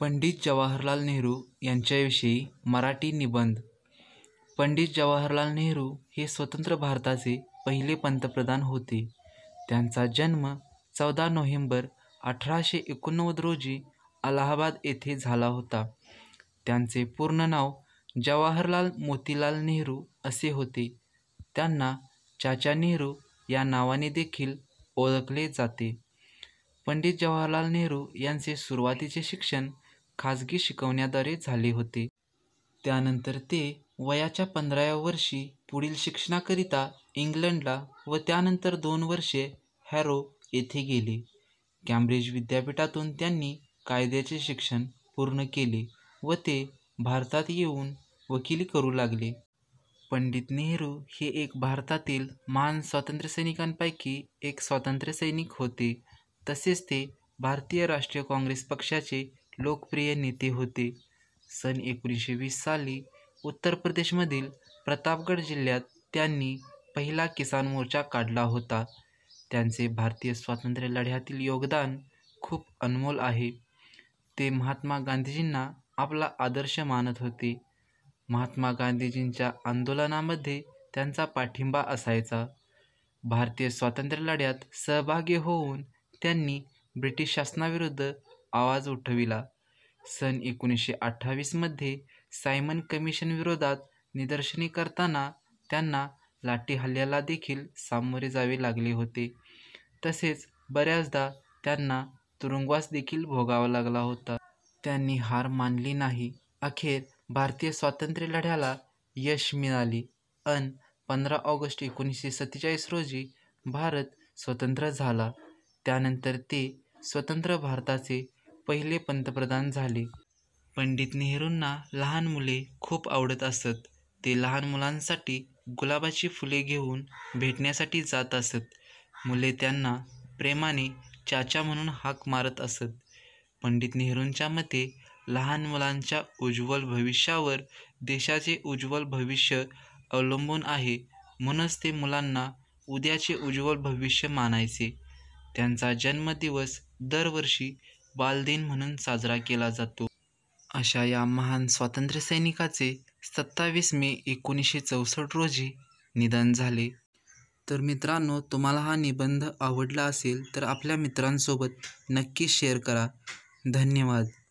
पंडित जवाहरलाल नेहरू यांच्याविषयी मराठी निबंध पंडित जवाहरलाल नेहरू हे स्वतंत्र भारताचे पहिले पंतप्रधान होते त्यांचा जन्म चौदा नोव्हेंबर अठराशे एकोणनव्वद रोजी अलाहाबाद येथे झाला होता त्यांचे पूर्ण नाव जवाहरलाल मोतीलाल नेहरू असे होते त्यांना चाचा नेहरू या नावाने देखील ओळखले जाते पंडित जवाहरलाल नेहरू यांचे सुरुवातीचे शिक्षण खाजगी शिकवण्याद्वारे झाले होते त्यानंतर ते वयाच्या पंधराव्या वर्षी पुढील शिक्षणाकरिता इंग्लंडला व त्यानंतर दोन वर्षे हॅरो येथे गेले कॅम्ब्रिज विद्यापीठातून त्यांनी कायद्याचे शिक्षण पूर्ण केले व ते भारतात येऊन वकिली करू लागले पंडित नेहरू हे एक भारतातील महान स्वातंत्र्यसैनिकांपैकी एक स्वातंत्र्यसैनिक होते तसेच ते भारतीय राष्ट्रीय काँग्रेस पक्षाचे लोकप्रिय नेते होते सन एकोणीसशे वीस साली उत्तर प्रदेशमधील प्रतापगड जिल्ह्यात त्यांनी पहिला किसान मोर्चा काढला होता त्यांचे भारतीय स्वातंत्र्य लढ्यातील योगदान खूप अनमोल आहे ते महात्मा गांधीजींना आपला आदर्श मानत होते महात्मा गांधीजींच्या आंदोलनामध्ये त्यांचा पाठिंबा असायचा भारतीय स्वातंत्र्य लढ्यात सहभागी होऊन त्यांनी ब्रिटिश शासनाविरुद्ध आवाज उठविला सन एकोणीसशे अठ्ठावीसमध्ये सायमन कमिशनविरोधात निदर्शने करताना त्यांना लाठीहल्ल्याला देखील सामोरे जावे लागले होते तसेच बऱ्याचदा त्यांना तुरुंगवास देखील भोगावा लागला होता त्यांनी हार मानली नाही अखेर भारतीय स्वातंत्र्य लढ्याला यश मिळाले अन पंधरा ऑगस्ट एकोणीसशे सत्तेचाळीस रोजी भारत स्वतंत्र झाला त्यानंतर ते स्वतंत्र भारताचे पहिले पंतप्रधान झाले पंडित नेहरूंना लहान मुले खूप आवडत असत ते लहान मुलांसाठी गुलाबाची फुले घेऊन भेटण्यासाठी जात असत मुले त्यांना प्रेमाने चाचा म्हणून हाक मारत असत पंडित नेहरूंच्या मते लहान मुलांच्या उज्ज्वल भविष्यावर देशाचे उज्ज्वल भविष्य अवलंबून आहे म्हणूनच ते मुलांना उद्याचे उज्ज्वल भविष्य मानायचे त्यांचा जन्मदिवस दरवर्षी बालदिन म्हणून साजरा केला जातो अशा या महान स्वातंत्र्यसैनिकाचे सत्तावीस मे एकोणीसशे चौसष्ट रोजी निधन झाले तर मित्रांनो तुम्हाला हा निबंध आवडला असेल तर आपल्या मित्रांसोबत नक्की शेअर करा धन्यवाद